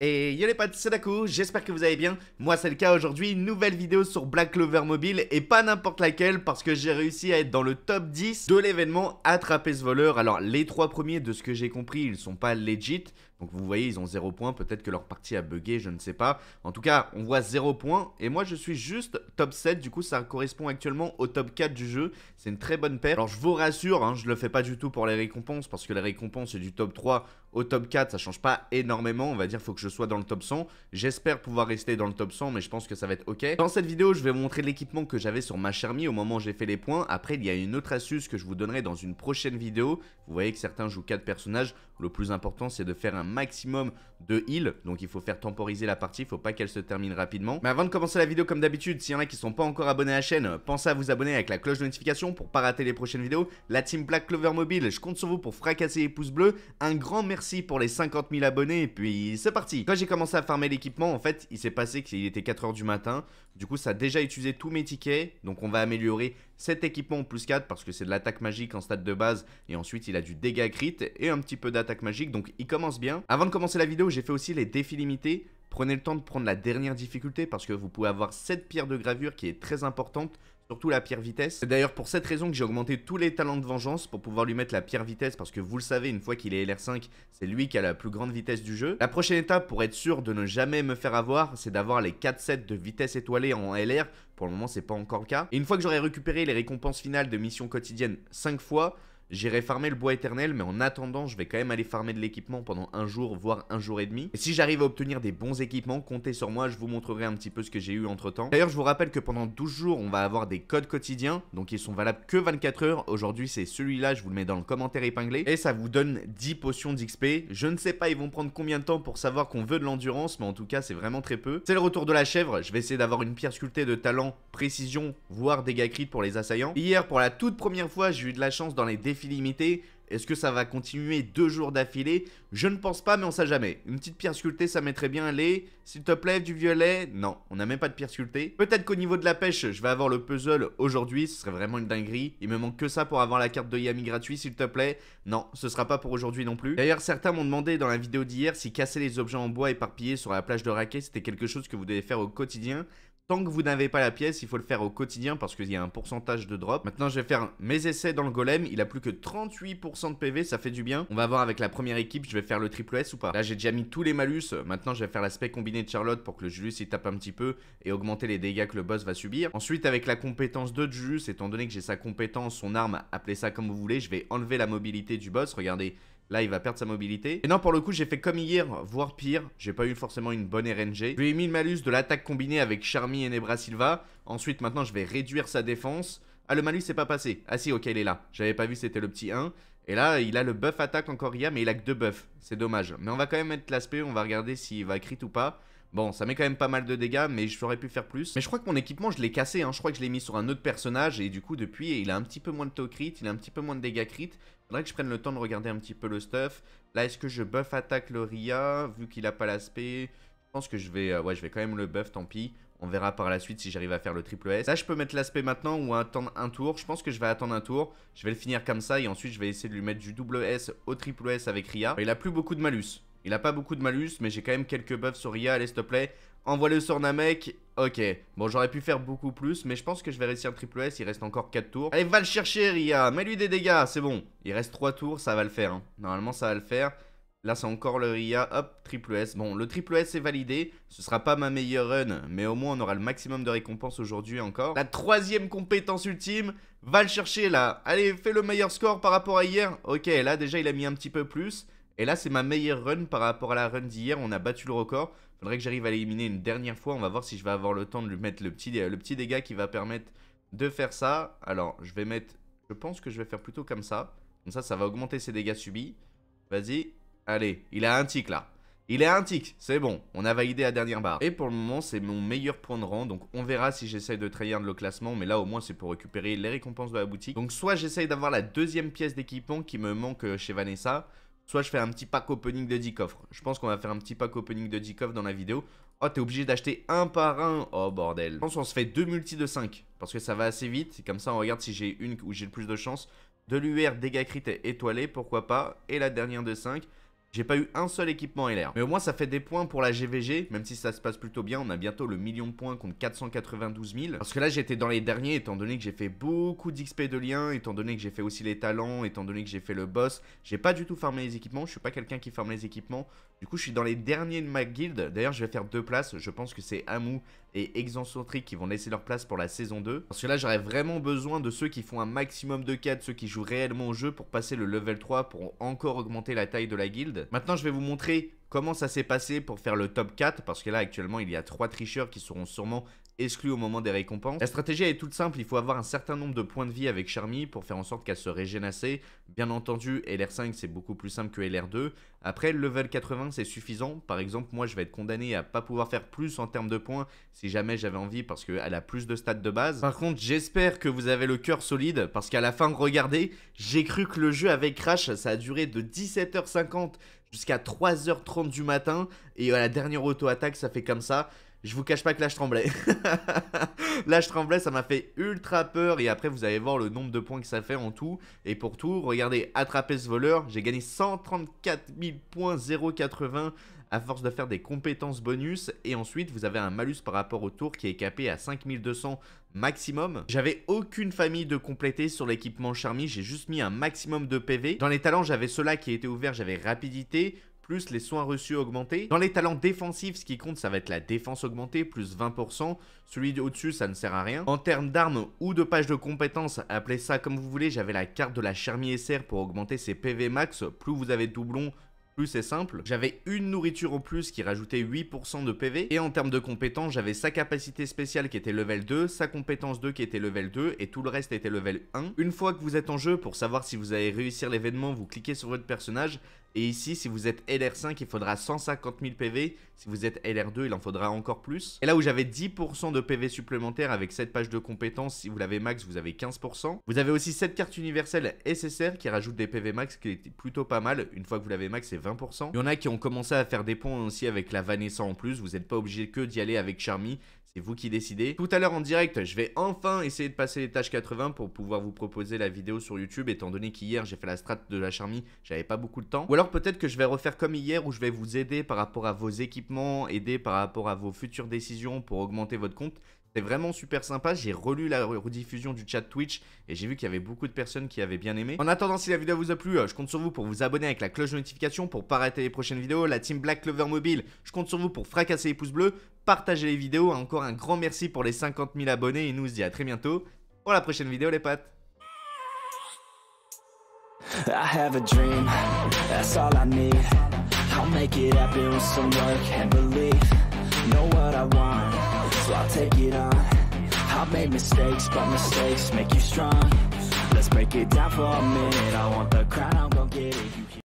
Et yo les potes, c'est Daku, j'espère que vous allez bien. Moi c'est le cas aujourd'hui, nouvelle vidéo sur Black Clover Mobile et pas n'importe laquelle parce que j'ai réussi à être dans le top 10 de l'événement Attraper ce voleur. Alors les trois premiers de ce que j'ai compris, ils sont pas legit, donc vous voyez, ils ont 0 points, peut-être que leur partie a bugué, je ne sais pas. En tout cas, on voit 0 points, et moi je suis juste top 7, du coup ça correspond actuellement au top 4 du jeu. C'est une très bonne paire. Alors je vous rassure, je hein, je le fais pas du tout pour les récompenses, parce que les récompenses du top 3 au top 4, ça change pas énormément, on va dire faut que je sois dans le top 100. J'espère pouvoir rester dans le top 100, mais je pense que ça va être ok. Dans cette vidéo, je vais vous montrer l'équipement que j'avais sur ma charmie au moment où j'ai fait les points. Après, il y a une autre astuce que je vous donnerai dans une prochaine vidéo. Vous voyez que certains jouent 4 personnages, le plus important c'est de faire un maximum de heal. Donc il faut faire temporiser la partie, il faut pas qu'elle se termine rapidement. Mais avant de commencer la vidéo comme d'habitude, s'il y en a qui sont pas encore abonnés à la chaîne, pensez à vous abonner avec la cloche de notification pour pas rater les prochaines vidéos. La team Black Clover Mobile, je compte sur vous pour fracasser les pouces bleus. Un grand merci pour les 50 000 abonnés et puis c'est parti. Quand j'ai commencé à farmer l'équipement, en fait, il s'est passé qu'il était 4 heures du matin. Du coup, ça a déjà utilisé tous mes tickets. Donc on va améliorer 7 équipements plus 4 parce que c'est de l'attaque magique en stade de base et ensuite il a du dégât crit et un petit peu d'attaque magique donc il commence bien. Avant de commencer la vidéo j'ai fait aussi les défis limités Prenez le temps de prendre la dernière difficulté parce que vous pouvez avoir cette pierre de gravure qui est très importante surtout la pierre vitesse. C'est d'ailleurs pour cette raison que j'ai augmenté tous les talents de vengeance pour pouvoir lui mettre la pierre vitesse parce que vous le savez, une fois qu'il est LR5, c'est lui qui a la plus grande vitesse du jeu. La prochaine étape pour être sûr de ne jamais me faire avoir, c'est d'avoir les 4 sets de vitesse étoilée en LR. Pour le moment, c'est pas encore le cas. Et une fois que j'aurai récupéré les récompenses finales de mission quotidienne 5 fois, J'irai farmer le bois éternel, mais en attendant, je vais quand même aller farmer de l'équipement pendant un jour, voire un jour et demi. Et si j'arrive à obtenir des bons équipements, comptez sur moi, je vous montrerai un petit peu ce que j'ai eu entre temps. D'ailleurs, je vous rappelle que pendant 12 jours, on va avoir des codes quotidiens, donc ils sont valables que 24 heures. Aujourd'hui, c'est celui-là, je vous le mets dans le commentaire épinglé. Et ça vous donne 10 potions d'XP. Je ne sais pas, ils vont prendre combien de temps pour savoir qu'on veut de l'endurance, mais en tout cas, c'est vraiment très peu. C'est le retour de la chèvre, je vais essayer d'avoir une pierre sculptée de talent, précision, voire dégâts crit pour les assaillants. Hier, pour la toute première fois, j'ai eu de la chance dans les défis limité Est-ce que ça va continuer deux jours d'affilée Je ne pense pas, mais on sait jamais. Une petite pierre sculptée, ça mettrait bien les... S'il te plaît, du violet Non, on n'a même pas de pierre sculptée. Peut-être qu'au niveau de la pêche, je vais avoir le puzzle aujourd'hui. Ce serait vraiment une dinguerie. Il me manque que ça pour avoir la carte de Yami gratuit, s'il te plaît. Non, ce sera pas pour aujourd'hui non plus. D'ailleurs, certains m'ont demandé dans la vidéo d'hier si casser les objets en bois éparpillés sur la plage de raquet, c'était quelque chose que vous devez faire au quotidien. Tant que vous n'avez pas la pièce, il faut le faire au quotidien parce qu'il y a un pourcentage de drop. Maintenant, je vais faire mes essais dans le golem. Il a plus que 38% de PV, ça fait du bien. On va voir avec la première équipe, je vais faire le triple S ou pas. Là, j'ai déjà mis tous les malus. Maintenant, je vais faire l'aspect combiné de Charlotte pour que le Julius il tape un petit peu et augmenter les dégâts que le boss va subir. Ensuite, avec la compétence de Julius, étant donné que j'ai sa compétence, son arme, appelez ça comme vous voulez, je vais enlever la mobilité du boss. Regardez, Là, il va perdre sa mobilité. Et non, pour le coup, j'ai fait comme hier, voire pire. J'ai pas eu forcément une bonne RNG. Je lui ai mis le malus de l'attaque combinée avec Charmy et Nebra Silva. Ensuite, maintenant, je vais réduire sa défense. Ah, le malus, c'est pas passé. Ah si, ok, il est là. J'avais pas vu, c'était le petit 1. Et là, il a le buff attaque encore a mais il a que deux buffs. C'est dommage. Mais on va quand même mettre l'aspect, on va regarder s'il va crit ou pas. Bon, ça met quand même pas mal de dégâts, mais j'aurais pu faire plus. Mais je crois que mon équipement, je l'ai cassé, hein. je crois que je l'ai mis sur un autre personnage, et du coup, depuis, il a un petit peu moins de taux crit, il a un petit peu moins de dégâts crit. Il Faudrait que je prenne le temps de regarder un petit peu le stuff. Là, est-ce que je buff attaque le Ria, vu qu'il a pas l'aspect je pense que je vais, euh, ouais, je vais quand même le buff, tant pis. On verra par la suite si j'arrive à faire le triple S. Là, je peux mettre l'aspect maintenant ou attendre un tour. Je pense que je vais attendre un tour. Je vais le finir comme ça et ensuite, je vais essayer de lui mettre du double S au triple S avec Ria. Il a plus beaucoup de malus. Il a pas beaucoup de malus, mais j'ai quand même quelques buffs sur Ria. Allez, s'il envoie-le sur Namek. Ok, bon, j'aurais pu faire beaucoup plus, mais je pense que je vais réussir le triple S. Il reste encore 4 tours. Allez, va le chercher, Ria. Mets-lui des dégâts, c'est bon. Il reste 3 tours, ça va le faire. Hein. Normalement, ça va le faire. Là, c'est encore le RIA. Hop, triple S. Bon, le triple S est validé. Ce sera pas ma meilleure run, mais au moins, on aura le maximum de récompenses aujourd'hui encore. La troisième compétence ultime, va le chercher là. Allez, fais le meilleur score par rapport à hier. Ok, là, déjà, il a mis un petit peu plus. Et là, c'est ma meilleure run par rapport à la run d'hier. On a battu le record. Faudrait que j'arrive à l'éliminer une dernière fois. On va voir si je vais avoir le temps de lui mettre le petit, le petit dégât qui va permettre de faire ça. Alors, je vais mettre... Je pense que je vais faire plutôt comme ça. Comme ça, ça va augmenter ses dégâts subis. Vas-y. Allez, il a un tic là. Il est un tic, c'est bon, on a validé la dernière barre. Et pour le moment, c'est mon meilleur point de rang, donc on verra si j'essaye de trahir le classement, mais là au moins c'est pour récupérer les récompenses de la boutique. Donc soit j'essaye d'avoir la deuxième pièce d'équipement qui me manque chez Vanessa, soit je fais un petit pack opening de 10 coffres. Je pense qu'on va faire un petit pack opening de 10 coffres dans la vidéo. Oh, t'es obligé d'acheter un par un. Oh, bordel. Je pense qu'on se fait deux multi de 5 parce que ça va assez vite. Comme ça, on regarde si j'ai une où j'ai le plus de chance. De l'UR, dégâts crit étoilé, pourquoi pas. Et la dernière de 5. J'ai pas eu un seul équipement LR. Mais au moins, ça fait des points pour la GVG, même si ça se passe plutôt bien. On a bientôt le million de points contre 492 000. Parce que là, j'étais dans les derniers, étant donné que j'ai fait beaucoup d'XP de lien, étant donné que j'ai fait aussi les talents, étant donné que j'ai fait le boss. J'ai pas du tout farmé les équipements. Je suis pas quelqu'un qui farme les équipements. Du coup, je suis dans les derniers de ma guild. D'ailleurs, je vais faire deux places. Je pense que c'est Amou et excentriques qui vont laisser leur place pour la saison 2. Parce que là, j'aurais vraiment besoin de ceux qui font un maximum de 4. ceux qui jouent réellement au jeu pour passer le level 3 pour encore augmenter la taille de la guilde. Maintenant, je vais vous montrer comment ça s'est passé pour faire le top 4, parce que là actuellement il y a 3 tricheurs qui seront sûrement exclus au moment des récompenses. La stratégie est toute simple, il faut avoir un certain nombre de points de vie avec Charmy pour faire en sorte qu'elle se assez. Bien entendu, LR5 c'est beaucoup plus simple que LR2. Après, level 80 c'est suffisant. Par exemple, moi je vais être condamné à pas pouvoir faire plus en termes de points si jamais j'avais envie parce qu'elle a plus de stats de base. Par contre, j'espère que vous avez le cœur solide parce qu'à la fin, regardez, j'ai cru que le jeu avec Crash ça a duré de 17h50 jusqu'à 3h30 du matin. Et à la dernière auto-attaque, ça fait comme ça. Je vous cache pas que là je tremblais. là je tremblais, ça m'a fait ultra peur. Et après, vous allez voir le nombre de points que ça fait en tout. Et pour tout, regardez, attraper ce voleur, j'ai gagné 134 000 points 080 à force de faire des compétences bonus et ensuite vous avez un malus par rapport au tour qui est capé à 5200 maximum. J'avais aucune famille de compléter sur l'équipement Charmy, j'ai juste mis un maximum de PV. Dans les talents, j'avais cela qui était ouvert, j'avais rapidité, plus les soins reçus augmentés. Dans les talents défensifs, ce qui compte, ça va être la défense augmentée, plus 20%. Celui au-dessus, ça ne sert à rien. En termes d'armes ou de pages de compétences, appelez ça comme vous voulez, j'avais la carte de la Charmy SR pour augmenter ses PV max. Plus vous avez de doublons, c'est simple. J'avais une nourriture en plus qui rajoutait 8% de PV. Et en termes de compétences, j'avais sa capacité spéciale qui était level 2, sa compétence 2 qui était level 2 et tout le reste était level 1. Une fois que vous êtes en jeu, pour savoir si vous allez réussir l'événement, vous cliquez sur votre personnage et ici, si vous êtes LR5, il faudra 150 000 PV. Si vous êtes LR2, il en faudra encore plus. Et là où j'avais 10% de PV supplémentaires avec 7 pages de compétences, si vous l'avez max, vous avez 15%. Vous avez aussi cette carte universelle SSR qui rajoute des PV max, qui est plutôt pas mal. Une fois que vous l'avez max, c'est 20%. Il y en a qui ont commencé à faire des ponts aussi avec la Vanessa en plus. Vous n'êtes pas obligé que d'y aller avec Charmy. C'est vous qui décidez. Tout à l'heure en direct, je vais enfin essayer de passer les tâches 80 pour pouvoir vous proposer la vidéo sur YouTube, étant donné qu'hier j'ai fait la strat de la charmie, j'avais pas beaucoup de temps. Ou alors peut-être que je vais refaire comme hier où je vais vous aider par rapport à vos équipements, aider par rapport à vos futures décisions pour augmenter votre compte. C'est vraiment super sympa. J'ai relu la rediffusion du chat Twitch et j'ai vu qu'il y avait beaucoup de personnes qui avaient bien aimé. En attendant, si la vidéo vous a plu, euh, je compte sur vous pour vous abonner avec la cloche de notification pour ne pas rater les prochaines vidéos. La team Black Clover Mobile, je compte sur vous pour fracasser les pouces bleus, partager les vidéos. Encore un grand merci pour les 50 000 abonnés et nous on se dit à très bientôt pour la prochaine vidéo les pattes. know what I want So I'll take it on I've made mistakes, but mistakes make you strong Let's break it down for a minute I want the crown, I'm gon' get it